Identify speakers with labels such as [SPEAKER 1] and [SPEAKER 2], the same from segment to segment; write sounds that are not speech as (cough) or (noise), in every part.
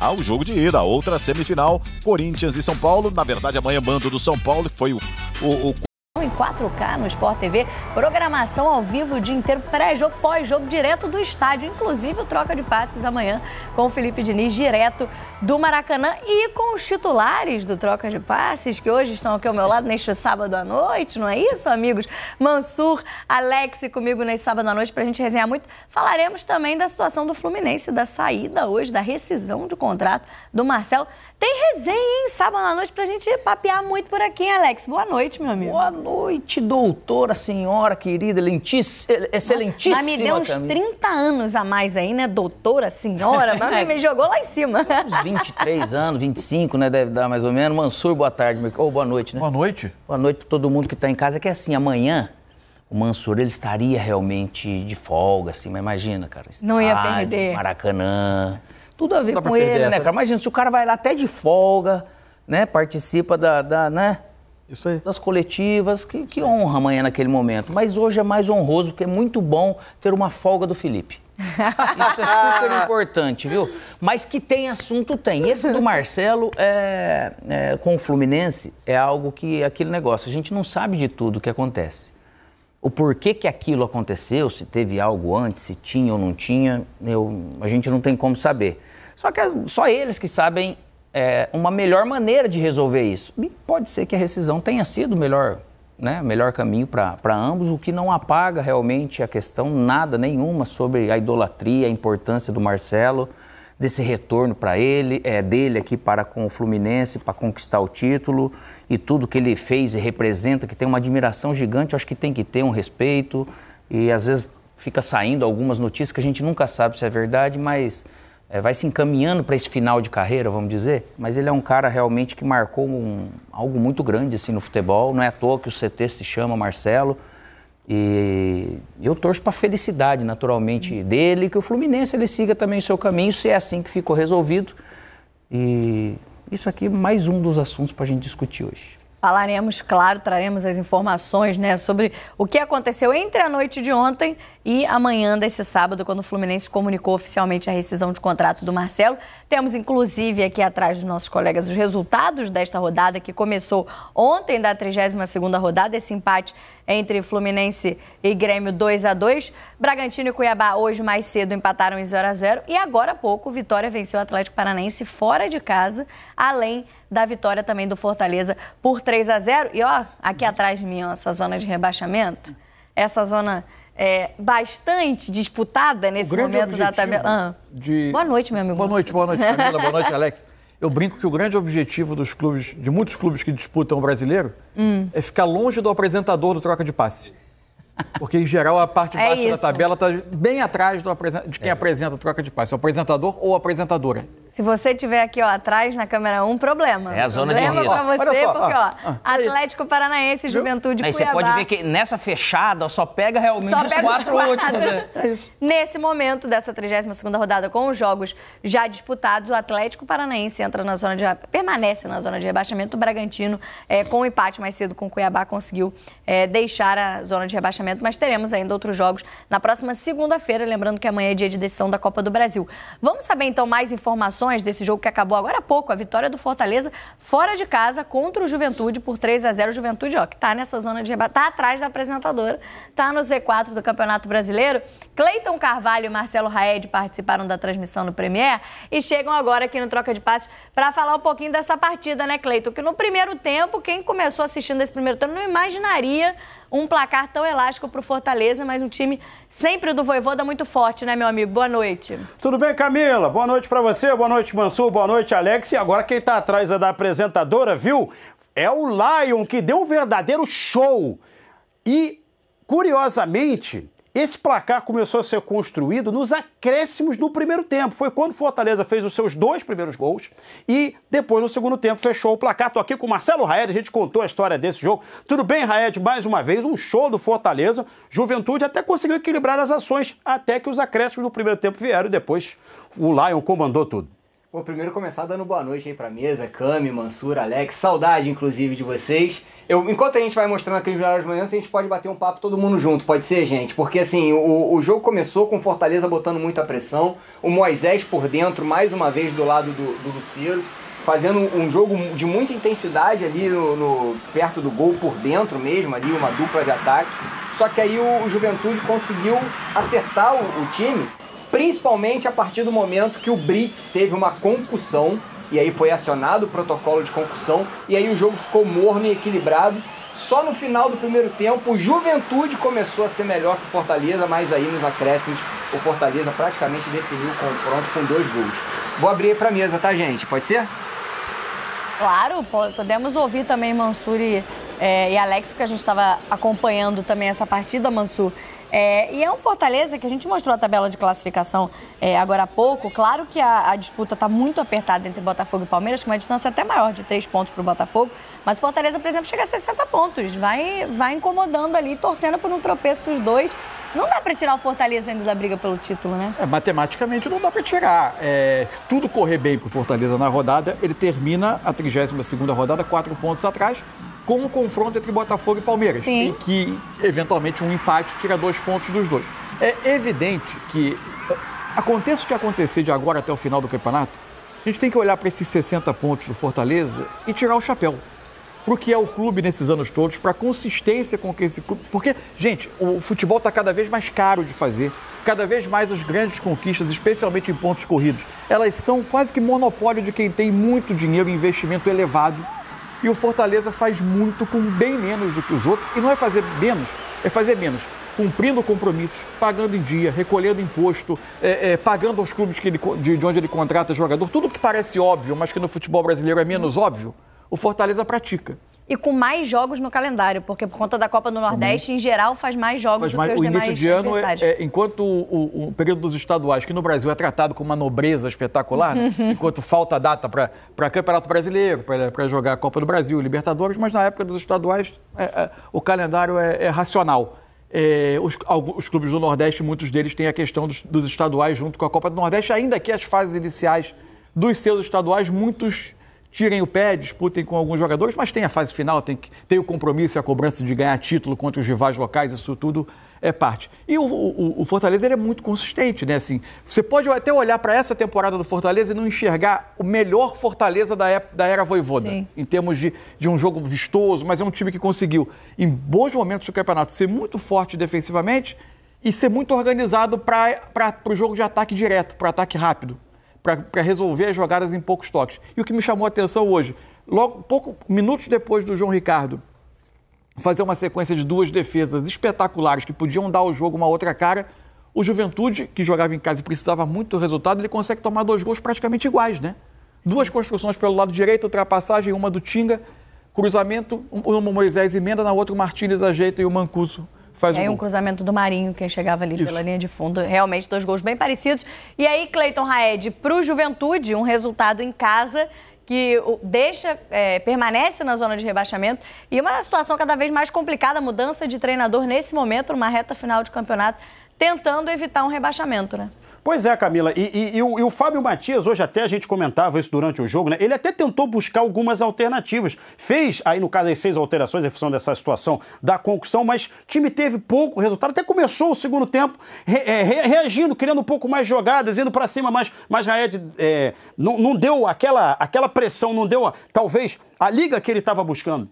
[SPEAKER 1] ao jogo de ida, outra semifinal, Corinthians e São Paulo. Na verdade, amanhã mando do São Paulo foi o, o, o
[SPEAKER 2] em 4K no Sport TV, programação ao vivo o dia inteiro, pré-jogo, pós-jogo, direto do estádio, inclusive o troca de passes amanhã com o Felipe Diniz, direto do Maracanã e com os titulares do troca de passes, que hoje estão aqui ao meu lado neste sábado à noite, não é isso, amigos? Mansur, Alex comigo neste sábado à noite para a gente resenhar muito. Falaremos também da situação do Fluminense, da saída hoje, da rescisão de contrato do Marcelo. Tem resenha, hein? Sábado à noite para a gente papear muito por aqui, hein, Alex? Boa noite, meu amigo. Boa noite noite, doutora, senhora querida, excelentíssima.
[SPEAKER 3] Eh, mas me deu uns Camila.
[SPEAKER 2] 30 anos a mais aí, né, doutora, senhora, mas me (laughs) jogou lá em cima. Uns
[SPEAKER 3] 23 anos, 25, né, deve dar mais ou menos. Mansur, boa tarde, meu... ou boa noite, né? Boa noite. Boa noite para todo mundo que está em casa, que é assim, amanhã o Mansur ele estaria realmente de folga, assim, mas imagina, cara. Estádio, não ia perder. Maracanã. Tudo a ver com ele, né, essa. né, cara? Imagina, se o cara vai lá até de folga, né? Participa da. da né? Isso aí. das coletivas, que, que honra amanhã naquele momento. Mas hoje é mais honroso, porque é muito bom ter uma folga do Felipe. (laughs) Isso é super importante, viu? Mas que tem assunto, tem. Esse do Marcelo é, é, com o Fluminense é algo que é aquele negócio. A gente não sabe de tudo o que acontece. O porquê que aquilo aconteceu, se teve algo antes, se tinha ou não tinha, eu, a gente não tem como saber. Só que só eles que sabem é, uma melhor maneira de resolver isso. E pode ser que a rescisão tenha sido o melhor, né, melhor caminho para ambos, o que não apaga realmente a questão nada nenhuma sobre a idolatria, a importância do Marcelo, desse retorno para ele, é, dele aqui para com o Fluminense, para conquistar o título e tudo que ele fez e representa, que tem uma admiração gigante, acho que tem que ter um respeito e às vezes fica saindo algumas notícias que a gente nunca sabe se é verdade, mas é, vai se encaminhando para esse final de carreira, vamos dizer, mas ele é um cara realmente que marcou um, algo muito grande assim, no futebol. Não é à toa que o CT se chama Marcelo. E eu torço para a felicidade, naturalmente, dele, que o Fluminense ele siga também o seu caminho, se é assim que ficou resolvido. E isso aqui é mais um dos assuntos para a gente discutir hoje.
[SPEAKER 2] Falaremos, claro, traremos as informações né, sobre o que aconteceu entre a noite de ontem e amanhã desse sábado, quando o Fluminense comunicou oficialmente a rescisão de contrato do Marcelo. Temos, inclusive, aqui atrás dos nossos colegas os resultados desta rodada, que começou ontem da 32ª rodada, esse empate entre Fluminense e Grêmio 2 a 2 Bragantino e Cuiabá hoje mais cedo empataram em 0 a 0 E agora há pouco, Vitória venceu o Atlético Paranaense fora de casa, além da vitória também do Fortaleza por 3 a 0 E ó, aqui atrás de mim, ó, essa zona de rebaixamento, essa zona é, bastante disputada nesse momento da tabela. Ah.
[SPEAKER 4] De... Boa noite, meu amigo. Boa noite, boa noite, Camila. boa noite, (laughs) Alex. Eu brinco que o grande objetivo dos clubes, de muitos clubes que disputam o brasileiro, hum. é ficar longe do apresentador do troca de passe. Porque, em geral, a parte é baixa isso. da tabela está bem atrás do, de quem é. apresenta a troca de passe, o apresentador ou a apresentadora.
[SPEAKER 2] Se você tiver aqui ó, atrás na câmera 1, um, problema. É a zona problema de risco. Problema pra você, só, porque ó, ah, ah. Atlético Paranaense, Juventude Aí Cuiabá. Você pode ver que
[SPEAKER 3] nessa fechada só pega realmente só os pega quatro, os quatro. últimos. Né? (laughs)
[SPEAKER 2] É Nesse momento dessa 32ª rodada com os jogos já disputados, o Atlético Paranaense entra na zona de permanece na zona de rebaixamento. O Bragantino, é, com o empate mais cedo com o Cuiabá, conseguiu é, deixar a zona de rebaixamento, mas teremos ainda outros jogos na próxima segunda-feira, lembrando que amanhã é dia de decisão da Copa do Brasil. Vamos saber então mais informações desse jogo que acabou agora há pouco, a vitória do Fortaleza fora de casa contra o Juventude por 3 a 0 Juventude, ó, que está nessa zona de rebate, tá atrás da apresentadora, está no Z4 do Campeonato Brasileiro. Cleiton Carvalho e Marcelo Raed participaram da transmissão no Premier e chegam agora aqui no Troca de Passos para falar um pouquinho dessa partida, né, Cleiton? Que no primeiro tempo, quem começou assistindo esse primeiro tempo não imaginaria um placar tão elástico para o Fortaleza, mas um time sempre do Voivoda muito forte, né, meu amigo? Boa noite.
[SPEAKER 1] Tudo bem, Camila? Boa noite para você, boa noite, Mansur. Boa noite, Alex. E agora quem está atrás é da apresentadora, viu? É o Lion, que deu um verdadeiro show. E, curiosamente, esse placar começou a ser construído nos acréscimos do primeiro tempo. Foi quando Fortaleza fez os seus dois primeiros gols e depois no segundo tempo fechou o placar. Estou aqui com o Marcelo Raed, a gente contou a história desse jogo. Tudo bem, Raed? Mais uma vez, um show do Fortaleza. Juventude até conseguiu equilibrar as ações até que os acréscimos do primeiro tempo vieram e depois o Lion comandou tudo.
[SPEAKER 5] Vou primeiro começar dando boa noite aí pra mesa, Cami, Mansur, Alex, saudade inclusive de vocês. Eu, enquanto a gente vai mostrando aqui os melhores momentos, a gente pode bater um papo todo mundo junto, pode ser, gente? Porque assim, o, o jogo começou com Fortaleza botando muita pressão, o Moisés por dentro, mais uma vez do lado do, do Luceiro, fazendo um jogo de muita intensidade ali no, no, perto do gol por dentro mesmo, ali uma dupla de ataque. Só que aí o, o Juventude conseguiu acertar o, o time principalmente a partir do momento que o Brits teve uma concussão, e aí foi acionado o protocolo de concussão, e aí o jogo ficou morno e equilibrado. Só no final do primeiro tempo, o Juventude começou a ser melhor que o Fortaleza, mas aí nos acréscimos, o Fortaleza praticamente definiu o confronto com dois gols. Vou abrir para a mesa, tá, gente? Pode ser?
[SPEAKER 2] Claro, podemos ouvir também Mansur e, é, e Alex, porque a gente estava acompanhando também essa partida, Mansur. É, e é um Fortaleza que a gente mostrou a tabela de classificação é, agora há pouco. Claro que a, a disputa está muito apertada entre Botafogo e Palmeiras, com uma distância até maior de três pontos para o Botafogo. Mas o Fortaleza, por exemplo, chega a 60 pontos. Vai, vai incomodando ali, torcendo por um tropeço dos dois. Não dá para tirar o Fortaleza ainda da briga pelo título, né? É,
[SPEAKER 4] matematicamente não dá para tirar. É, se tudo correr bem para o Fortaleza na rodada, ele termina a 32 rodada quatro pontos atrás, com o um confronto entre Botafogo e Palmeiras, Sim. em que, eventualmente, um empate tira dois pontos dos dois. É evidente que, é, aconteça o que acontecer de agora até o final do campeonato, a gente tem que olhar para esses 60 pontos do Fortaleza e tirar o chapéu para que é o clube nesses anos todos, para a consistência com que esse clube. Porque, gente, o futebol está cada vez mais caro de fazer. Cada vez mais as grandes conquistas, especialmente em pontos corridos, elas são quase que monopólio de quem tem muito dinheiro e investimento elevado. E o Fortaleza faz muito com bem menos do que os outros. E não é fazer menos, é fazer menos cumprindo compromissos, pagando em dia, recolhendo imposto, é, é, pagando aos clubes que ele, de, de onde ele contrata jogador, tudo que parece óbvio, mas que no futebol brasileiro é menos óbvio o Fortaleza pratica.
[SPEAKER 2] E com mais jogos no calendário, porque por conta da Copa do Nordeste, Também. Uhum. em geral, faz mais jogos faz mais, do que os O início de ano, é, é,
[SPEAKER 4] enquanto o, o, o, período dos estaduais, que no Brasil é tratado com uma nobreza espetacular, né? Uhum. enquanto falta data para Campeonato Brasileiro, para jogar a Copa do Brasil, Libertadores, mas na época dos estaduais, é, é o calendário é, é racional. É, os, alguns, clubes do Nordeste, muitos deles têm a questão dos, dos, estaduais junto com a Copa do Nordeste, ainda que as fases iniciais dos seus estaduais, muitos tirem o pé, disputem com alguns jogadores, mas tem a fase final, tem, tem o compromisso e a cobrança de ganhar título contra os rivais locais, isso tudo é parte. E o, o, o Fortaleza é muito consistente, né? Assim, você pode até olhar para essa temporada do Fortaleza e não enxergar o melhor Fortaleza da, época, da era Voivoda, Sim. em termos de, de um jogo vistoso, mas é um time que conseguiu, em bons momentos do campeonato, ser muito forte defensivamente e ser muito organizado para o jogo de ataque direto, para ataque rápido para resolver as jogadas em poucos toques. E o que me chamou a atenção hoje, logo pouco minutos depois do João Ricardo fazer uma sequência de duas defesas espetaculares que podiam dar ao jogo uma outra cara, o Juventude, que jogava em casa e precisava muito do resultado, ele consegue tomar dois gols praticamente iguais, né? Duas construções pelo lado direito, ultrapassagem, uma do Tinga, cruzamento, uma Moisés emenda, na outra o Martínez ajeita e o Mancuso Faz e é aí um
[SPEAKER 2] cruzamento do Marinho, quem chegava ali Isso. pela linha de fundo. Realmente, dois gols bem parecidos. E aí, Cleiton Raed, para o Juventude, um resultado em casa que deixa, é, permanece na zona de rebaixamento e uma situação cada vez mais complicada, mudança de treinador nesse momento, numa reta final de campeonato, tentando evitar um rebaixamento, né?
[SPEAKER 1] Pois é, Camila. E, e, e, o, e, o, Fábio Matias, hoje até a gente comentava isso durante o jogo, né? Ele até tentou buscar algumas alternativas. Fez, aí no caso, as seis alterações em função dessa situação da concussão, mas o time teve pouco resultado. Até começou o segundo tempo re, é, reagindo, criando um pouco mais jogadas, indo para cima, mas, mas Raed é, é, não, não deu aquela, aquela pressão, não deu, talvez,
[SPEAKER 5] a liga que ele estava buscando.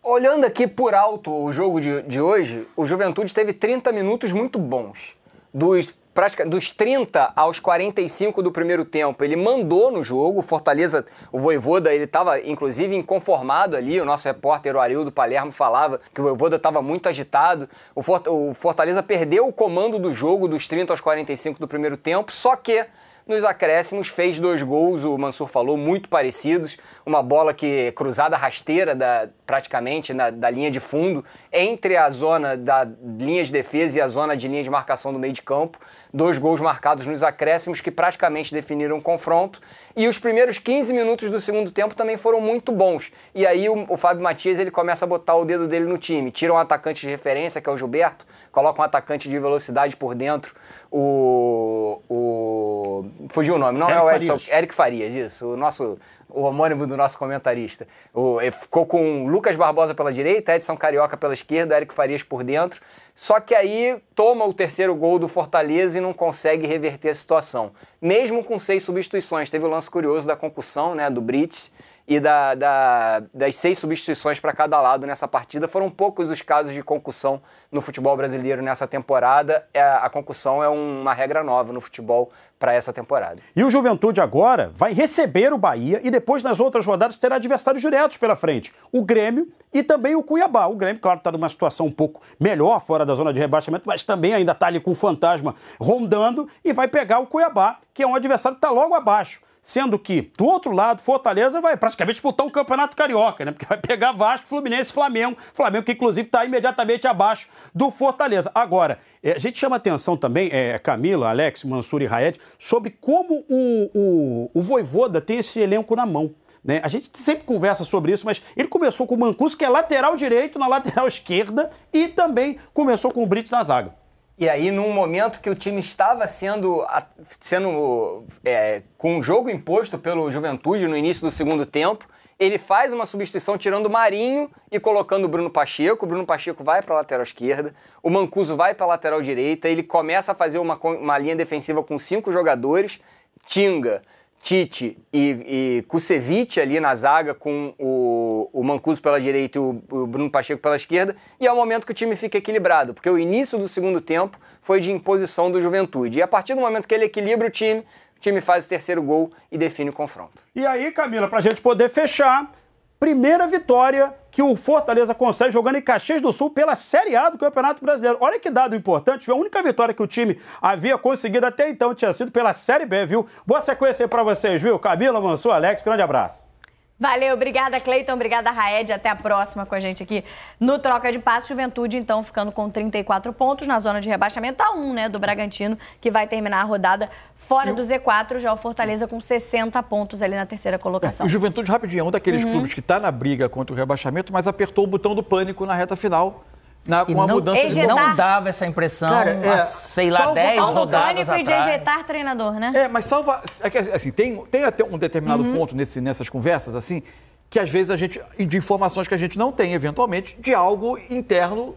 [SPEAKER 5] Olhando aqui por alto o jogo de, de hoje, o Juventude teve 30 minutos muito bons. Dos prática, dos 30 aos 45 do primeiro tempo, ele mandou no jogo, o Fortaleza, o Voivoda, ele estava inclusive inconformado ali, o nosso repórter, o Arildo Palermo, falava que o Voivoda estava muito agitado, o Fortaleza perdeu o comando do jogo dos 30 aos 45 do primeiro tempo, só que nos acréscimos, fez dois gols, o Mansur falou, muito parecidos. Uma bola que é cruzada rasteira, da, praticamente, na, da linha de fundo, entre a zona da linha de defesa e a zona de linha de marcação do meio de campo. Dois gols marcados nos acréscimos que praticamente definiram o confronto. E os primeiros 15 minutos do segundo tempo também foram muito bons. E aí o, o Fábio Matias ele começa a botar o dedo dele no time. Tira um atacante de referência, que é o Gilberto, coloca um atacante de velocidade por dentro, o, o fugiu o nome, não Eric é o Edson, Farias. Eric Farias, isso, o nosso o homônimo do nosso comentarista. O, ficou com Lucas Barbosa pela direita, Edson Carioca pela esquerda, Eric Farias por dentro. Só que aí toma o terceiro gol do Fortaleza e não consegue reverter a situação. Mesmo com seis substituições, teve o um lance curioso da concussão, né, do Brits, e da, da, das seis substituições para cada lado nessa partida. Foram poucos os casos de concussão no futebol brasileiro nessa temporada. É, a concussão é uma regra nova no futebol para essa temporada.
[SPEAKER 1] E o Juventude agora vai receber o Bahia e depois nas outras rodadas terá adversários diretos pela frente: o Grêmio e também o Cuiabá. O Grêmio, claro, está numa situação um pouco melhor fora da zona de rebaixamento, mas também ainda está ali com o fantasma rondando e vai pegar o Cuiabá, que é um adversário que está logo abaixo. Sendo que, do outro lado, Fortaleza vai praticamente disputar um campeonato carioca, né? Porque vai pegar Vasco, Fluminense Flamengo. Flamengo que, inclusive, está imediatamente abaixo do Fortaleza. Agora, é, a gente chama atenção também, é, Camila, Alex, Mansur e Raed, sobre como o, o, o Voivoda tem esse elenco na mão. Né? A gente sempre conversa sobre isso, mas ele começou com o Mancuso, que é lateral
[SPEAKER 5] direito, na lateral (laughs) esquerda, e também começou com o Brit na zaga. E aí, num momento que o time estava sendo, sendo é, com um jogo imposto pelo Juventude no início do segundo tempo, ele faz uma substituição tirando o Marinho e colocando o Bruno Pacheco. O Bruno Pacheco vai para a lateral esquerda, o Mancuso vai para a lateral direita, ele começa a fazer uma, uma linha defensiva com cinco jogadores. Tinga, Tite e, e Kusevich ali na zaga, com o, o Mancuso pela direita e o, o, Bruno Pacheco pela esquerda, e é o momento que o time fica equilibrado, porque o início do segundo tempo foi de imposição do Juventude. E a partir do momento que ele equilibra o time, o time faz o terceiro gol e define o confronto.
[SPEAKER 1] E aí, Camila, para a gente poder fechar, Primeira vitória que o Fortaleza consegue jogando em Caxias do Sul pela Série A do Campeonato Brasileiro. Olha que dado importante, A única vitória que o time havia conseguido até então tinha sido pela Série B, viu? Boa sequência aí pra vocês, viu? Camila, Mansur, Alex, grande abraço.
[SPEAKER 2] Valeu, obrigada Cleiton, obrigada Raed, até a próxima com a gente aqui no Troca de Passos. Juventude, então, ficando com 34 pontos na zona de rebaixamento, a 1, né, do Bragantino, que vai terminar a rodada fora do Z4, já o Fortaleza com 60 pontos ali na terceira colocação. É, Juventude,
[SPEAKER 4] rapidinho, é um daqueles uhum. clubes que está na briga contra o rebaixamento, mas apertou o botão do pânico na reta final na, com a não, mudança ejetar, de Não dava essa impressão, cara, é, a, sei lá, 10 rodadas atrás. e de ejetar
[SPEAKER 2] treinador, né? É, mas salva...
[SPEAKER 4] É assim, tem, tem até um determinado uhum. ponto nesse, nessas conversas, assim, que às vezes a gente... De informações que a gente não tem, eventualmente, de algo interno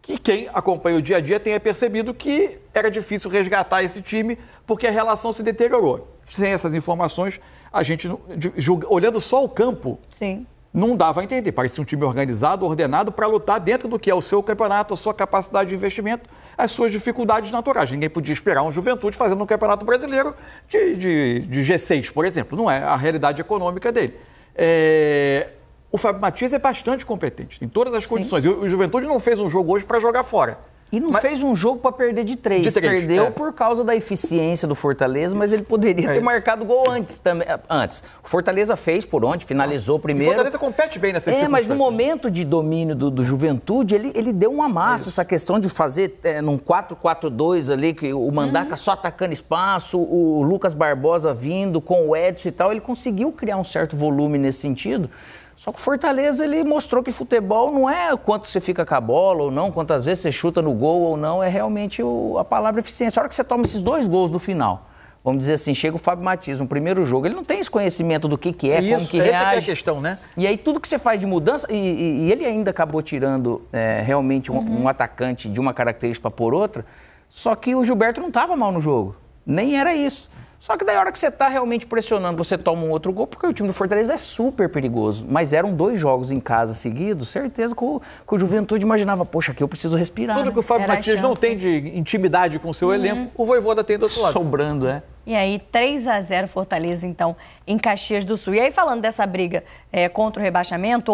[SPEAKER 4] que quem acompanha o dia a dia tenha percebido que era difícil resgatar esse time porque a relação se deteriorou. Sem essas informações, a gente, julga, olhando só o campo, Sim não dava a entender. Parecia um time organizado, ordenado para lutar dentro do que é o seu campeonato, a sua capacidade de investimento, as suas dificuldades naturais. Ninguém podia esperar um Juventude fazendo um campeonato brasileiro de, de, de G6, por exemplo. Não é a realidade econômica dele. É... O Fábio Matias é bastante competente, tem todas
[SPEAKER 3] as condições. o Juventude não fez um jogo hoje para jogar fora. E não mas, fez um jogo para perder de três. De Perdeu é. por causa da eficiência do Fortaleza, mas ele poderia é ter marcado gol antes também. Eh, antes. O Fortaleza fez por onde, finalizou primeiro. O Fortaleza compete bem nessa É, mas no momento de domínio do, do Juventude, ele, ele deu um amasso. É essa questão de fazer eh, num 4-4-2 ali, que o uhum. Mandaca só atacando espaço, o Lucas Barbosa vindo com o Edson e tal. Ele conseguiu criar um certo volume nesse sentido. Só que o Fortaleza ele mostrou que futebol não é quanto você fica com a bola ou não, quantas vezes você chuta no gol ou não, é realmente o, a palavra eficiência. A hora que você toma esses dois gols do final, vamos dizer assim, chega o Fábio Matias no primeiro jogo, ele não tem esse conhecimento do que, que é, Isso, como que essa reage. Essa é a questão, né? E aí tudo que você faz de mudança, e, e, e ele ainda acabou tirando é, realmente um, uhum. um, atacante de uma característica para por outra, só que o Gilberto não estava mal no jogo, nem era isso. Só que daí a hora que você está realmente pressionando, você toma um outro gol, porque o time do Fortaleza é super perigoso. Mas eram dois jogos em casa seguidos, certeza que o, que o Juventude imaginava, poxa, aqui eu preciso respirar.
[SPEAKER 2] Tudo né? que o Fábio Era Matias não
[SPEAKER 4] tem de intimidade com o seu uhum.
[SPEAKER 2] elenco, o Voivoda tem do outro lado.
[SPEAKER 3] Sobrando, é.
[SPEAKER 2] E aí, 3 a 0 Fortaleza, então, em Caxias do Sul. E aí, falando dessa briga é, contra o rebaixamento...